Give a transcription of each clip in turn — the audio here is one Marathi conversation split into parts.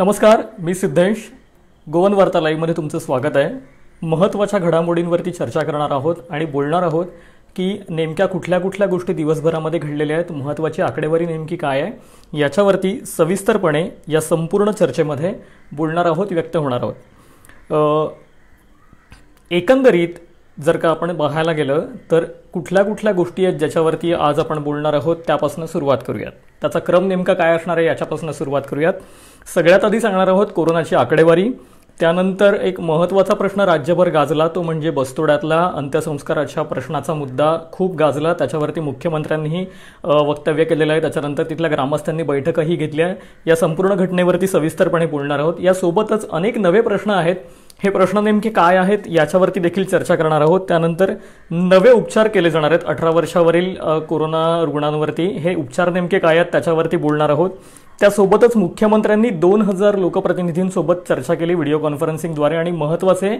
नमस्कार मी सिद्धेश गोवन वार्ता लाईव्हमध्ये तुमचं स्वागत आहे महत्त्वाच्या घडामोडींवरती चर्चा करणार आहोत आणि बोलणार आहोत की नेमक्या कुठल्या कुठल्या गोष्टी दिवसभरामध्ये घडलेल्या आहेत महत्त्वाची आकडेवारी नेमकी काय आहे याच्यावरती सविस्तरपणे या संपूर्ण चर्चेमध्ये बोलणार आहोत व्यक्त होणार आहोत एकंदरीत जर का आपण बघायला गेलं तर कुठल्या कुठल्या गोष्टी आहेत ज्याच्यावरती आज आपण बोलणार आहोत त्यापासून सुरुवात करूयात त्याचा क्रम नेमका काय असणार आहे याच्यापासून सुरुवात करूयात सगळ्यात आधी सांगणार आहोत कोरोनाची आकडेवारी त्यानंतर एक महत्त्वाचा प्रश्न राज्यभर गाजला तो म्हणजे बस्तोड्यातला अंत्यसंस्काराच्या प्रश्नाचा मुद्दा खूप गाजला त्याच्यावरती मुख्यमंत्र्यांनीही वक्तव्य केलेलं आहे त्याच्यानंतर तिथल्या ग्रामस्थांनी बैठकही घेतली आहे या संपूर्ण घटनेवरती सविस्तरपणे बोलणार आहोत यासोबतच अनेक नवे प्रश्न आहेत हे प्रश्न नेमके काय आहेत याच्यावरती देखील चर्चा करणार आहोत त्यानंतर नवे उपचार केले जाणार आहेत अठरा वर्षावरील कोरोना रुग्णांवरती हे उपचार नेमके काय आहेत त्याच्यावरती बोलणार आहोत त्यासोबतच मुख्यमंत्र्यांनी दोन हजार लोकप्रतिनिधींसोबत चर्चा केली व्हिडिओ कॉन्फरन्सिंगद्वारे आणि महत्त्वाचे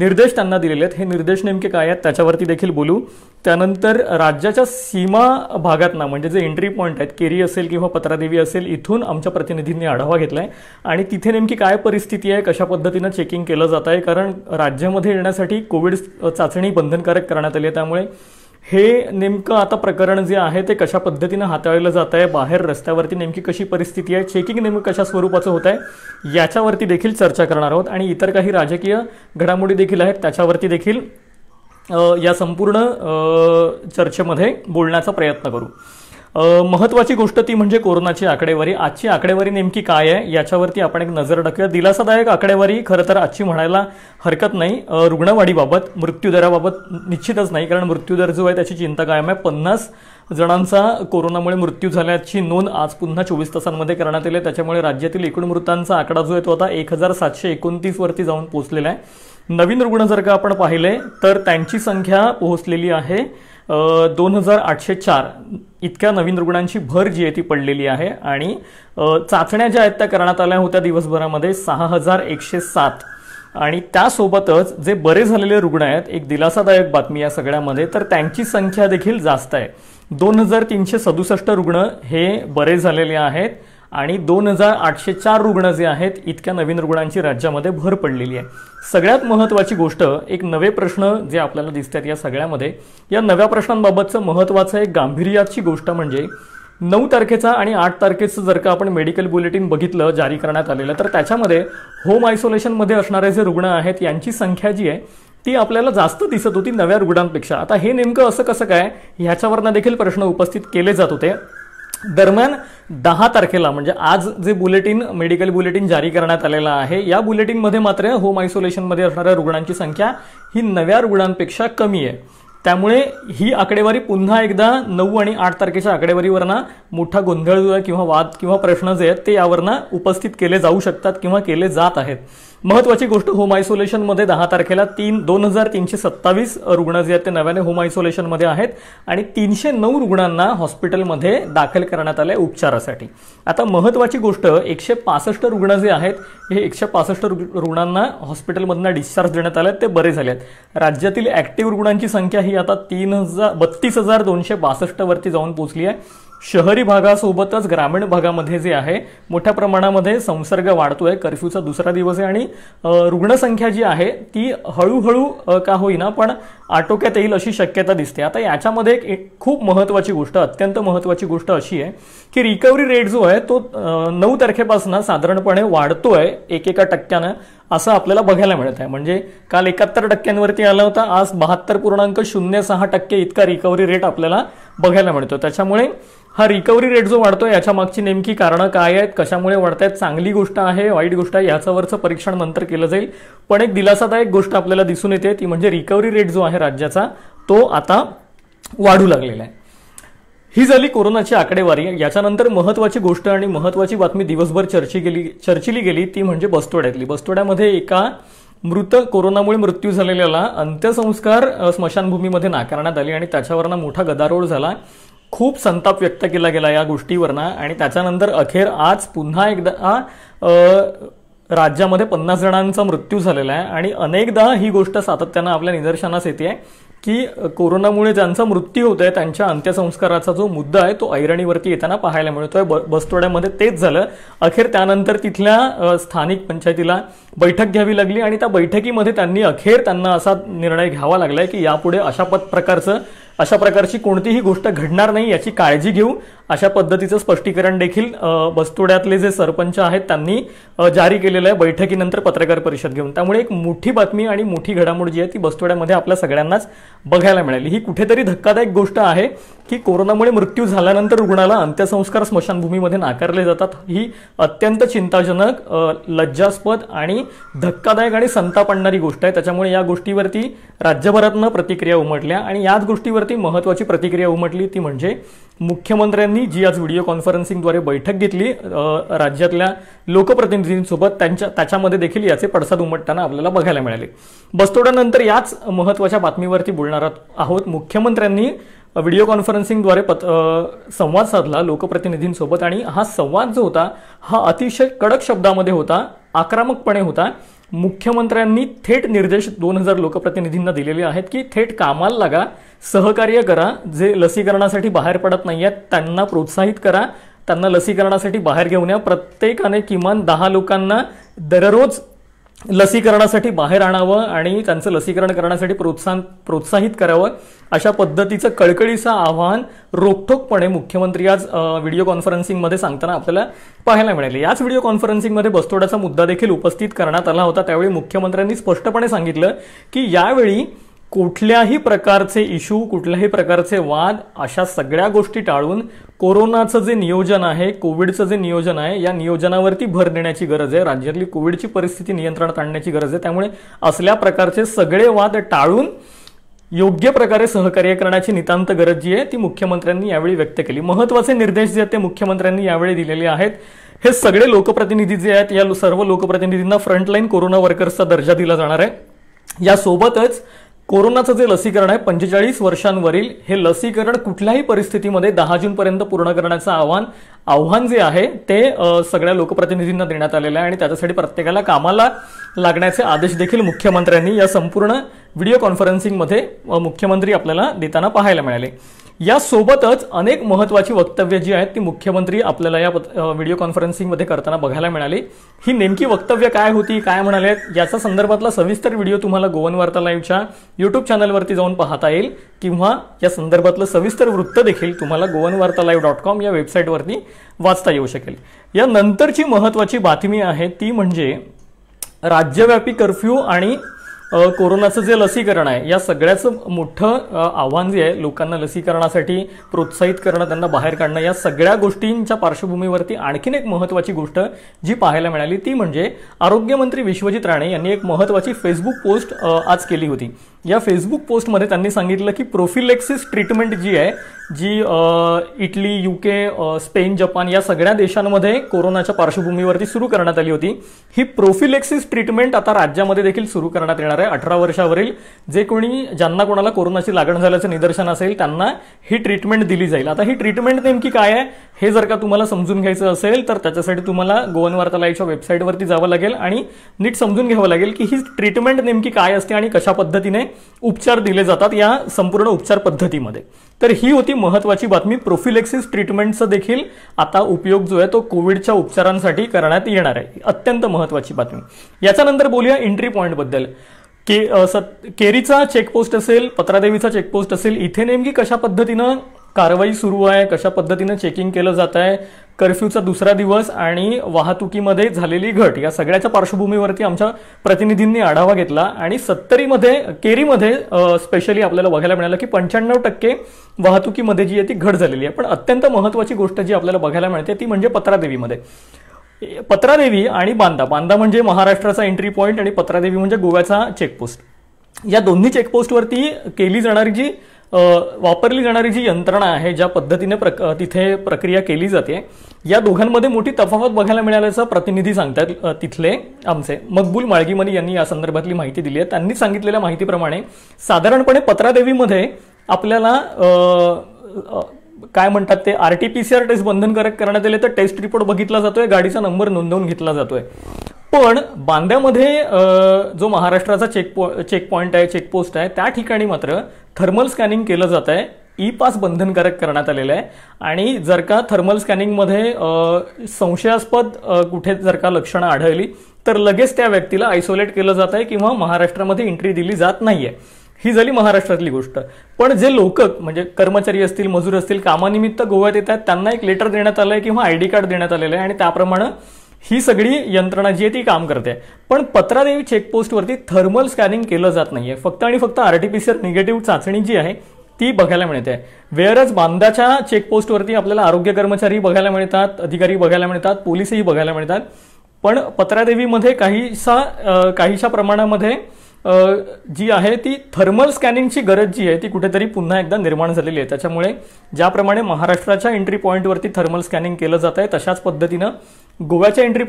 निर्देश त्यांना दिलेले आहेत हे निर्देश नेमके काय आहेत त्याच्यावरती देखील बोलू त्यानंतर राज्याच्या सीमा भागातना म्हणजे जे एंट्री पॉईंट आहेत केरी असेल किंवा पत्रादेवी असेल इथून आमच्या प्रतिनिधींनी आढावा घेतला आहे आणि तिथे नेमकी काय परिस्थिती आहे कशा पद्धतीनं चेकिंग केलं जात आहे कारण राज्यामध्ये येण्यासाठी कोविड चाचणी बंधनकारक करण्यात आली आहे त्यामुळे हे नेमकं आता प्रकरण जे आहे ते कशा पद्धतीनं हाताळलं जात आहे बाहेर रस्त्यावरती नेमकी कशी परिस्थिती आहे चेकिंग नेमकं कशा स्वरूपाचं होत आहे याच्यावरती देखील चर्चा करणार आहोत आणि इतर काही राजकीय घडामोडी देखील आहेत त्याच्यावरती देखील या संपूर्ण चर्चेमध्ये बोलण्याचा प्रयत्न करू महत्वाची गोष्ट ती म्हणजे कोरोनाची आकडेवारी आजची आकडेवारी नेमकी काय आहे याच्यावरती आपण एक नजर टाकूया दिलासादायक आकडेवारी खरं तर आजची म्हणायला हरकत नाही रुग्णवाढीबाबत मृत्यूदराबाबत निश्चितच नाही कारण मृत्यूदर जो आहे त्याची चिंता कायम आहे पन्नास जणांचा कोरोनामुळे मृत्यू झाल्याची नोंद आज पुन्हा चोवीस तासांमध्ये करण्यात आली त्याच्यामुळे राज्यातील एकूण मृतांचा आकडा जो आहे तो आता एक हजार सातशे एकोणतीसवरती जाऊन पोचलेला आहे नवीन रुग्ण जर का आपण पाहिले तर त्यांची संख्या पोहोचलेली आहे दोन हजार आठशे चार इतक्या नवीन रुग्णांची भर जी आहे ती पडलेली आहे आणि चाचण्या ज्या आहेत त्या करण्यात आल्या होत्या दिवसभरामध्ये सहा हजार एकशे सात आणि त्यासोबतच जे बरे झालेले रुग्ण आहेत एक दिलासादायक बातमी या सगळ्यामध्ये तर त्यांची संख्या देखील जास्त आहे दोन हजार तीनशे सदुसष्ट रुग्ण हे बरे झालेले आहेत आणि दोन हजार आठशे चार रुग्ण जे आहेत इतक्या नवीन रुग्णांची राज्यामध्ये भर पडलेली आहे सगळ्यात महत्त्वाची गोष्ट एक नवे प्रश्न जे आपल्याला दिसतात या सगळ्यामध्ये या नव्या प्रश्नांबाबतचं महत्त्वाचं एक गांभीर्याची गोष्ट म्हणजे नऊ तारखेचा आणि आठ तारखेचं जर का आपण मेडिकल बुलेटिन बघितलं जारी करण्यात आलेलं तर त्याच्यामध्ये होम आयसोलेशनमध्ये असणारे जे रुग्ण आहेत यांची संख्या जी आहे ती आपल्याला जास्त दिसत होती नव्या रुग्णांपेक्षा आता हे नेमकं असं कसं काय ह्याच्यावरनं देखील प्रश्न उपस्थित केले जात होते दरम्यान दहा तारखेला म्हणजे आज जे बुलेटिन मेडिकल बुलेटिन जारी करण्यात आलेलं आहे या बुलेटिनमध्ये मात्र होम आयसोलेशनमध्ये असणाऱ्या रुग्णांची संख्या ही नव्या रुग्णांपेक्षा कमी आहे त्यामुळे ही आकडेवारी पुन्हा एकदा नऊ आणि आठ तारखेच्या आकडेवारीवरनं मोठा गोंधळ किंवा वाद किंवा प्रश्न जे आहेत ते यावरनं उपस्थित केले जाऊ शकतात किंवा केले जात आहेत महत्वाची गोष्ट होम आयसोलेशनमध्ये दहा तारखेला तीन दोन हजार तीनशे सत्तावीस रुग्ण जे आहेत ते नव्याने होम आयसोलेशनमध्ये आहेत आणि तीनशे नऊ रुग्णांना हॉस्पिटलमध्ये दाखल करण्यात आले उपचारासाठी आता महत्वाची गोष्ट एकशे पासष्ट रुग्ण जे आहेत हे एकशे पासष्ट रुग्णांना हॉस्पिटलमधनं डिस्चार्ज देण्यात आले ते बरे झाले आहेत राज्यातील ऍक्टिव्ह रुग्णांची संख्या ही आता तीन हजार बत्तीस हजार दोनशे बासष्टवरती जाऊन पोहोचली आहे शहरी भागासोबतच ग्रामीण भागामध्ये जे आहे मोठ्या प्रमाणामध्ये संसर्ग वाढतोय कर्फ्यूचा दुसरा दिवस आहे आणि रुग्णसंख्या जी आहे ती हळूहळू का होईना पण आटोक्यात येईल अशी शक्यता दिसते आता याच्यामध्ये एक खूप महत्वाची गोष्ट अत्यंत महत्वाची गोष्ट अशी आहे की रिकव्हरी रेट जो आहे तो नऊ तारखेपासून साधारणपणे वाढतोय एकेका टक्क्यानं असं आपल्याला बघायला मिळत आहे म्हणजे काल एकाहत्तर टक्क्यांवरती आला होता आज बहात्तर पूर्णांक शून्य सहा टक्के इतका रिकव्हरी रेट आपल्याला बघायला मिळतो त्याच्यामुळे हा रिकव्हरी रेट जो वाढतो याच्या मागची नेमकी कारणं काय आहेत कशामुळे वाढत आहेत चांगली गोष्ट आहे वाईट गोष्ट आहे याच्यावरचं परीक्षण नंतर केलं जाईल पण एक दिलासादायक गोष्ट आपल्याला दिसून येते ती म्हणजे रिकव्हरी रेट जो आहे राज्याचा तो आता वाढू लागलेला आहे ही झाली कोरोनाची आकडेवारी याच्यानंतर महत्वाची गोष्ट आणि महत्वाची बातमी दिवसभर चर्ची गेली चर्चिली गेली ती म्हणजे बस्तोड्यातली बस्तोड्यामध्ये एका मृत कोरोनामुळे मृत्यू झालेल्याला अंत्यसंस्कार स्मशानभूमीमध्ये नाकारण्यात आले आणि त्याच्यावरनं मोठा गदारोळ झाला खूप संताप व्यक्त केला गेला या गोष्टीवरनं आणि त्याच्यानंतर अखेर आज पुन्हा एकदा राज्यामध्ये पन्नास जणांचा मृत्यू झालेला आहे आणि अनेकदा ही गोष्ट सातत्यानं आपल्या निदर्शनास येते की कोरोनामुळे ज्यांचा मृत्यू होत आहे त्यांच्या अंत्यसंस्काराचा जो मुद्दा आहे तो ऐरणीवरती येताना पाहायला मिळतोय ब बसतोड्यामध्ये तेच झालं अखेर त्यानंतर तिथल्या स्थानिक पंचायतीला बैठक घ्यावी लागली आणि त्या बैठकीमध्ये त्यांनी अखेर त्यांना असा निर्णय घ्यावा लागलाय की यापुढे अशा पत प्रकारचं अशा प्रकारची कोणतीही गोष्ट घडणार नाही याची काळजी घेऊ अशा पद्धतीचं स्पष्टीकरण देखील बस्तोड्यातले जे सरपंच आहेत त्यांनी जारी केलेलं आहे बैठकीनंतर पत्रकार परिषद घेऊन त्यामुळे एक मोठी बातमी आणि मोठी घडामोड जी आहे ती बस्तोड्यामध्ये आपल्या सगळ्यांनाच बघायला मिळाली ही कुठेतरी धक्कादायक गोष्ट आहे की कोरोनामुळे मृत्यू झाल्यानंतर रुग्णाला अंत्यसंस्कार स्मशानभूमीमध्ये नाकारले जातात ही अत्यंत चिंताजनक लज्जास्पद आणि धक्कादायक आणि संताप आणणारी गोष्ट आहे त्याच्यामुळे या गोष्टीवरती राज्यभरातनं प्रतिक्रिया उमटल्या आणि याच गोष्टीवरती महत्वाची प्रतिक्रिया उमटली ती म्हणजे मुख्यमंत्र्यांनी जी आज व्हिडिओ कॉन्फरन्सिंगद्वारे बैठक घेतली राज्यातल्या लोकप्रतिनिधींसोबत त्यांच्या त्याच्यामध्ये देखील याचे पडसाद उमटताना आपल्याला बघायला मिळाले बस्तोडानंतर याच महत्त्वाच्या बातमीवरती बोलणार आहोत मुख्यमंत्र्यांनी व्हिडिओ कॉन्फरन्सिंगद्वारे पत संवाद साधला लोकप्रतिनिधींसोबत आणि हा संवाद जो होता हा अतिशय कडक शब्दामध्ये होता आक्रमकपणे होता मुख्यमंत्र्यांनी थेट निर्देश दोन हजार लोकप्रतिनिधींना दिलेले आहेत की थेट कामाला लागा सहकार्य करा जे लसीकरणासाठी बाहेर पडत नाही आहेत त्यांना प्रोत्साहित करा त्यांना लसीकरणासाठी बाहेर घेऊन या प्रत्येकाने किमान दहा लोकांना दररोज लसीकरणासाठी बाहेर आणावं आणि त्यांचं लसीकरण करण्यासाठी प्रोत्साहन प्रोत्साहित करावं अशा पद्धतीचं कळकळीचं आव्हान रोखोकपणे मुख्यमंत्री आज व्हिडिओ कॉन्फरन्सिंगमध्ये सांगताना आपल्याला पाहायला मिळाले याच व्हिडिओ कॉन्फरन्सिंगमध्ये बस्तोड्याचा मुद्दा देखील उपस्थित करण्यात आला होता त्यावेळी मुख्यमंत्र्यांनी स्पष्टपणे सांगितलं की यावेळी कुठल्याही प्रकारचे इशू कुठल्याही प्रकारचे वाद अशा सगळ्या गोष्टी टाळून कोरोनाचं जे नियोजन आहे कोविडचं जे नियोजन आहे या नियोजनावरती भर देण्याची गरज आहे राज्यातली कोविडची परिस्थिती नियंत्रणात आणण्याची गरज आहे त्यामुळे असल्या प्रकारचे सगळे वाद टाळून योग्य प्रकारे सहकार्य करण्याची नितांत गरज जी आहे ती मुख्यमंत्र्यांनी यावेळी व्यक्त केली महत्वाचे निर्देश जे आहेत ते मुख्यमंत्र्यांनी यावेळी दिलेले आहेत हे सगळे लोकप्रतिनिधी जे आहेत या सर्व लोकप्रतिनिधींना फ्रंटलाईन कोरोना वर्कर्सचा दर्जा दिला जाणार आहे यासोबतच कोरोनाचं जे लसीकरण आहे पंचेचाळीस वर्षांवरील हे लसीकरण कुठल्याही परिस्थितीमध्ये दहा जूनपर्यंत पूर्ण करण्याचं आव्हान आव्हान जे आहे ते सगळ्या लोकप्रतिनिधींना देण्यात आलेलं आहे आणि त्याच्यासाठी प्रत्येकाला कामाला लागण्याचे आदेश देखील मुख्यमंत्र्यांनी या संपूर्ण व्हिडिओ कॉन्फरन्सिंगमध्ये मुख्यमंत्री आपल्याला देताना पाहायला मिळाले यासोबतच अनेक महत्वाची वक्तव्य जी आहेत ती मुख्यमंत्री आपल्याला या व्हिडिओ कॉन्फरन्सिंगमध्ये करताना बघायला मिळाली ही नेमकी वक्तव्य काय होती काय म्हणाले याचा संदर्भातला सविस्तर व्हिडिओ तुम्हाला गोवन वार्ता लाईव्हच्या युट्यूब चॅनलवरती जाऊन पाहता येईल किंवा या संदर्भातलं सविस्तर वृत्त देखील तुम्हाला Goan Varta live dot com या वेबसाईटवरती वाचता येऊ शकेल या नंतरची महत्वाची बातमी आहे ती म्हणजे राज्यव्यापी कर्फ्यू आणि कोरोनाचं जे लसीकरण आहे या सगळ्याचं मोठं आव्हान जे आहे लोकांना लसीकरणासाठी प्रोत्साहित करणं त्यांना बाहेर काढणं या सगळ्या गोष्टींच्या पार्श्वभूमीवरती आणखीन एक महत्त्वाची गोष्ट जी पाहायला मिळाली ती म्हणजे आरोग्यमंत्री विश्वजित राणे यांनी एक महत्त्वाची फेसबुक पोस्ट आज केली होती या फेसबुक पोस्टमध्ये त्यांनी सांगितलं की प्रोफिलेक्सिस ट्रीटमेंट जी आहे जी इटली के स्पेन जपान या सगळ्या देशांमध्ये कोरोनाच्या पार्श्वभूमीवरती सुरू करण्यात आली होती ही प्रोफिलेक्सिस ट्रीटमेंट आता राज्यामध्ये देखील सुरू करण्यात येणार आहे अठरा वर्षावरील जे कोणी ज्यांना कोणाला कोरोनाची लागण झाल्याचं निदर्शन असेल त्यांना ही ट्रीटमेंट दिली जाईल आता ही ट्रीटमेंट नेमकी काय आहे हे जर का तुम्हाला समजून घ्यायचं असेल तर त्याच्यासाठी तुम्हाला गोवन वार्तालयाच्या वेबसाईटवरती जावं लागेल आणि नीट समजून घ्यावं लागेल की ही ट्रीटमेंट नेमकी काय असते आणि कशा पद्धतीने उपचार दिले जातात या संपूर्ण उपचार पद्धतीमध्ये तर ही होती महत्वाची बातमी प्रोफिलेक्सिस ट्रीटमेंटचा देखील आता उपयोग जो आहे तो कोविडच्या उपचारांसाठी करण्यात येणार आहे अत्यंत महत्त्वाची बातमी याच्यानंतर बोलूया एंट्री पॉईंटबद्दल के सत केरीचा चेकपोस्ट असेल पत्रादेवीचा चेकपोस्ट असेल इथे नेमकी कशा पद्धतीनं कारवाई सुरू आहे कशा पद्धतीनं चेकिंग केलं जात आहे कर्फ्यूचा दुसरा दिवस आणि वाहतुकीमध्ये झालेली घट या सगळ्याच्या पार्श्वभूमीवरती आमच्या प्रतिनिधींनी आढावा घेतला आणि सत्तरीमध्ये केरीमध्ये स्पेशली आपल्याला बघायला मिळालं की पंच्याण्णव टक्के वाहतुकीमध्ये जी आहे ती घट झालेली आहे पण अत्यंत महत्त्वाची गोष्ट जी आपल्याला बघायला मिळते ती म्हणजे पत्रादेवीमध्ये पत्रादेवी आणि बांदा बांदा म्हणजे महाराष्ट्राचा एंट्री पॉईंट आणि पत्रादेवी म्हणजे गोव्याचा चेकपोस्ट या दोन्ही चेकपोस्टवरती केली जाणारी जी वापरली जाणारी जी यंत्रणा आहे ज्या पद्धतीने प्रक तिथे प्रक्रिया केली जाते या दोघांमध्ये मोठी तफावत बघायला मिळाल्याचं प्रतिनिधी सांगतात तिथले आमचे मकबूल माळगीमनी यांनी या संदर्भातली माहिती दिली आहे त्यांनी सांगितलेल्या माहितीप्रमाणे साधारणपणे पत्रादेवीमध्ये आपल्याला काय म्हणतात ते R T P C R test बंधनकारक करण्यात आले तर टेस्ट रिपोर्ट बघितला जातोय गाडीचा नंबर नोंदवून घेतला जातोय पण बांद्यामध्ये जो महाराष्ट्राचा चेक पॉ चेक पॉईंट आहे चेकपोस्ट आहे त्या ठिकाणी मात्र थर्मल स्कॅनिंग केलं जात आहे ई पास बंधनकारक करण्यात आलेलं आहे आणि जर का थर्मल स्कॅनिंगमध्ये संशयास्पद कुठे जर का लक्षणं आढळली तर लगेच त्या व्यक्तीला आयसोलेट केलं जात आहे किंवा महाराष्ट्रामध्ये एंट्री दिली जात नाही आहे ही झाली महाराष्ट्रातली गोष्ट पण जे लोक म्हणजे कर्मचारी असतील मजूर असतील कामानिमित्त गोव्यात येतात त्यांना एक लेटर देण्यात आलं आहे किंवा आय डी कार्ड देण्यात आलेलं आहे आणि त्याप्रमाणे ही सगळी यंत्रणा जी आहे ती काम करते पण पत्रादेवी चेकपोस्टवरती थर्मल स्कॅनिंग केलं जात नाहीये फक्त आणि फक्त R T P C negative चाचणी जी आहे ती बघायला मिळते वेअरच बांदाच्या चेकपोस्टवरती आपल्याला आरोग्य कर्मचारी बघायला मिळतात अधिकारी बघायला मिळतात पोलीसही बघायला मिळतात पण पत्रादेवीमध्ये काहीसा काहीशा प्रमाणामध्ये जी आहे ती थर्मल स्कॅनिंगची गरज जी आहे ती कुठेतरी पुन्हा एकदा निर्माण झालेली आहे त्याच्यामुळे ज्याप्रमाणे महाराष्ट्राच्या एंट्री पॉईंटवरती थर्मल स्कॅनिंग केलं जात आहे तशाच पद्धतीनं गोव्याच्या एंट्री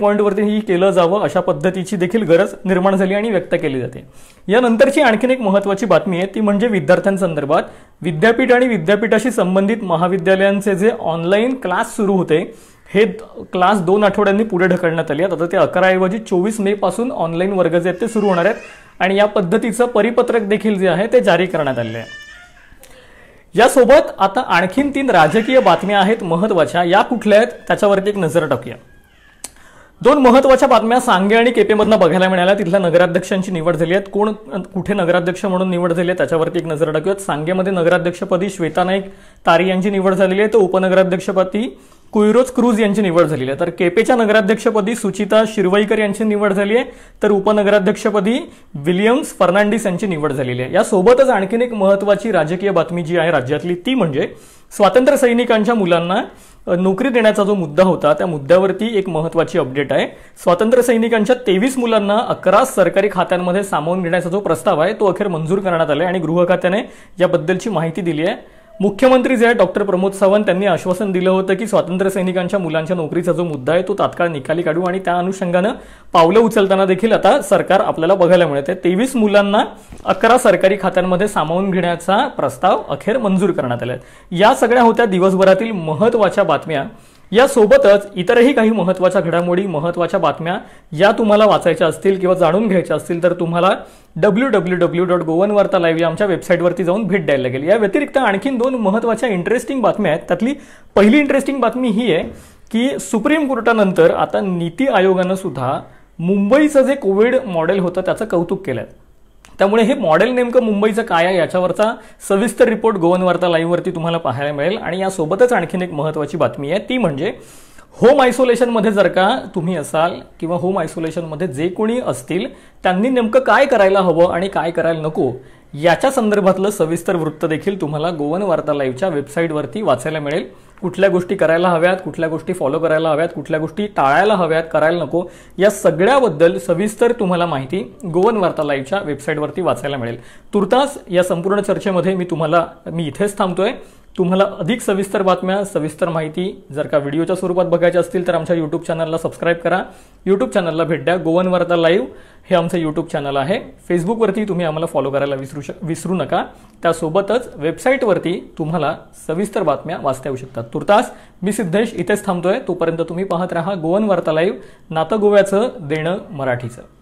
ही केलं जावं अशा पद्धतीची देखील गरज निर्माण झाली आणि व्यक्त केली जाते यानंतरची आणखीन एक महत्त्वाची बातमी आहे ती म्हणजे विद्यार्थ्यांसंदर्भात विद्यापीठ आणि विद्यापीठाशी संबंधित महाविद्यालयांचे जे ऑनलाईन क्लास सुरू होते हे क्लास दोन आठवड्यांनी पुढे ढकलण्यात आले आहेत आता ते अकराऐवजी चोवीस मे पासून ऑनलाईन वर्ग जे आहेत ते सुरू होणार आहेत आणि या पद्धतीचं परिपत्रक देखील जे आहे ते जारी करण्यात आले आहे यासोबत आता आणखीन तीन राजकीय बातम्या आहेत महत्वाच्या या कुठल्या आहेत त्याच्यावरती एक नजर टाकूया दोन महत्वाच्या बातम्या सांगे आणि केपेमधनं बघायला मिळाल्या तिथल्या नगराध्यक्षांची निवड झाली आहे कोण कुठे नगराध्यक्ष म्हणून निवड झाली आहे त्याच्यावरती एक नजर टाकूयात सांगेमध्ये नगराध्यक्षपदी श्वेता नाईक तारी यांची निवड झालेली आहे तर उपनगराध्यक्षपदी कुईरोज क्रूज यांची निवड झालेली आहे तर केपेच्या नगराध्यक्षपदी सुचिता शिरवईकर यांची निवड झाली आहे तर उपनगराध्यक्षपदी विलियम्स फर्नांडिस यांची निवड झालेली आहे यासोबतच आणखीन एक महत्वाची राजकीय बातमी जी आहे राज्यातली ती म्हणजे स्वातंत्र्य सैनिकांच्या मुलांना नोकरी देण्याचा जो मुद्दा होता त्या मुद्द्यावरती एक महत्वाची अपडेट आहे स्वातंत्र्य सैनिकांच्या तेवीस मुलांना अकरा सरकारी खात्यांमध्ये सामावून घेण्याचा जो प्रस्ताव आहे तो अखेर मंजूर करण्यात आला आणि गृह खात्याने याबद्दलची माहिती दिली आहे मुख्यमंत्री जे आहेत डॉक्टर प्रमोद सावंत त्यांनी आश्वासन दिलं होतं की स्वातंत्र्य सैनिकांच्या मुलांच्या नोकरीचा जो मुद्दा आहे तो तात्काळ निकाली काढू आणि त्या अनुषंगानं पावलं उचलताना देखील आता सरकार आपल्याला बघायला मिळते तेवीस मुलांना अकरा सरकारी खात्यांमध्ये सामावून घेण्याचा प्रस्ताव अखेर मंजूर करण्यात आला या सगळ्या होत्या दिवसभरातील महत्वाच्या बातम्या यासोबतच इतरही काही महत्वाच्या घडामोडी महत्त्वाच्या बातम्या या तुम्हाला वाचायच्या असतील किंवा जाणून घ्यायच्या असतील तर तुम्हाला W W W dot Goan Varta live या आमच्या वेबसाईटवरती जाऊन भेट द्यायला लागेल या व्यतिरिक्त आणखीन दोन महत्त्वाच्या इंटरेस्टिंग बातम्या आहेत त्यातली पहिली इंटरेस्टिंग बातमी ही आहे की सुप्रीम कोर्टानंतर आता नीती आयोगानं सुद्धा मुंबईचं जे कोविड मॉडेल होतं त्याचं कौतुक केलं त्यामुळे हे मॉडेल नेमकं मुंबईचं काय आहे याच्यावरचा सविस्तर रिपोर्ट गोवन वार्ता लाईव्हवरती तुम्हाला पाहायला मिळेल आणि यासोबतच आणखीन एक महत्त्वाची बातमी आहे ती म्हणजे होम आयसोलेशनमध्ये जर का तुम्ही असाल किंवा होम आयसोलेशनमध्ये जे कोणी असतील त्यांनी नेमकं काय करायला हवं आणि काय करायला नको याच्या संदर्भातलं सविस्तर वृत्त देखील तुम्हाला गोवन वार्ता लाईव्हच्या वेबसाईटवरती वाचायला मिळेल कुठल्या गोष्टी करायला हव्यात कुठल्या गोष्टी फॉलो करायला हव्यात कुठल्या गोष्टी टाळायला हव्यात करायला नको या सगळ्याबद्दल सविस्तर तुम्हाला माहिती गोवन लाईव्हच्या वेबसाईटवरती वाचायला मिळेल तुर्तास या संपूर्ण चर्चेमध्ये मी तुम्हाला मी इथेच थांबतोय तुम्हाला अधिक सविस्तर बातम्या सविस्तर माहिती जर का व्हिडिओच्या स्वरूपात बघायच्या असतील तर आमच्या यूट्यूब चॅनलला सबस्क्राईब करा यूट्यूब चॅनलला भेट द्या गोवन वार्ता लाईव्ह हे आमचं यूट्यूब चॅनल आहे फेसबुकवरती तुम्ही आम्हाला फॉलो करायला विसरू शक विसरू नका त्यासोबतच वेबसाईटवरती तुम्हाला सविस्तर बातम्या वाचता येऊ शकतात तुर्तास मी सिद्धेश इथेच थांबतोय तोपर्यंत तुम्ही पाहत राहा गोवन वार्ता लाईव्ह नातं गोव्याचं देणं मराठीचं